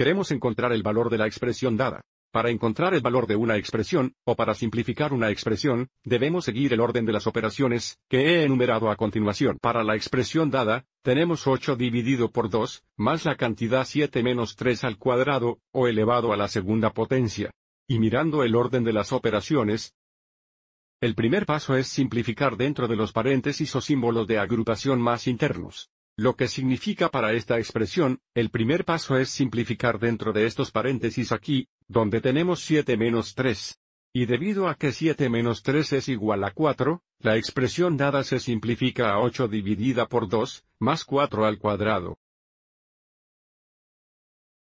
Queremos encontrar el valor de la expresión dada. Para encontrar el valor de una expresión, o para simplificar una expresión, debemos seguir el orden de las operaciones, que he enumerado a continuación. Para la expresión dada, tenemos 8 dividido por 2, más la cantidad 7 menos 3 al cuadrado, o elevado a la segunda potencia. Y mirando el orden de las operaciones, el primer paso es simplificar dentro de los paréntesis o símbolos de agrupación más internos. Lo que significa para esta expresión, el primer paso es simplificar dentro de estos paréntesis aquí, donde tenemos 7 menos 3. Y debido a que 7 menos 3 es igual a 4, la expresión dada se simplifica a 8 dividida por 2, más 4 al cuadrado.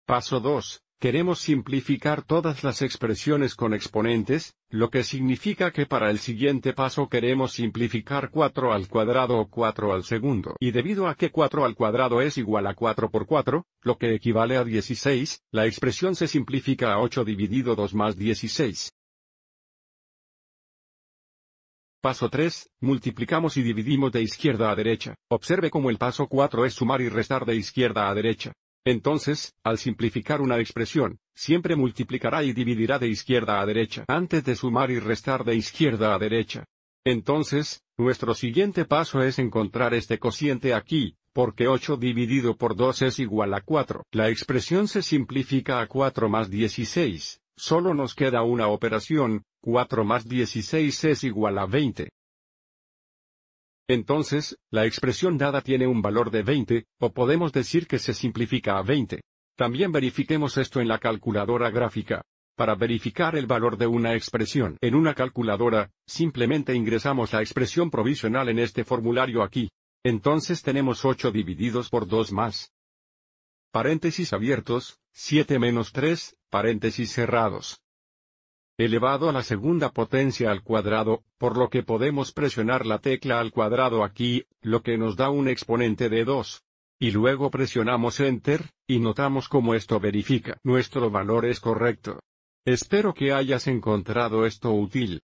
Paso 2. Queremos simplificar todas las expresiones con exponentes, lo que significa que para el siguiente paso queremos simplificar 4 al cuadrado o 4 al segundo. Y debido a que 4 al cuadrado es igual a 4 por 4, lo que equivale a 16, la expresión se simplifica a 8 dividido 2 más 16. Paso 3, multiplicamos y dividimos de izquierda a derecha. Observe cómo el paso 4 es sumar y restar de izquierda a derecha. Entonces, al simplificar una expresión, siempre multiplicará y dividirá de izquierda a derecha antes de sumar y restar de izquierda a derecha. Entonces, nuestro siguiente paso es encontrar este cociente aquí, porque 8 dividido por 2 es igual a 4. La expresión se simplifica a 4 más 16, solo nos queda una operación, 4 más 16 es igual a 20. Entonces, la expresión dada tiene un valor de 20, o podemos decir que se simplifica a 20. También verifiquemos esto en la calculadora gráfica. Para verificar el valor de una expresión en una calculadora, simplemente ingresamos la expresión provisional en este formulario aquí. Entonces tenemos 8 divididos por 2 más. Paréntesis abiertos, 7 menos 3, paréntesis cerrados elevado a la segunda potencia al cuadrado, por lo que podemos presionar la tecla al cuadrado aquí, lo que nos da un exponente de 2. Y luego presionamos Enter, y notamos cómo esto verifica nuestro valor es correcto. Espero que hayas encontrado esto útil.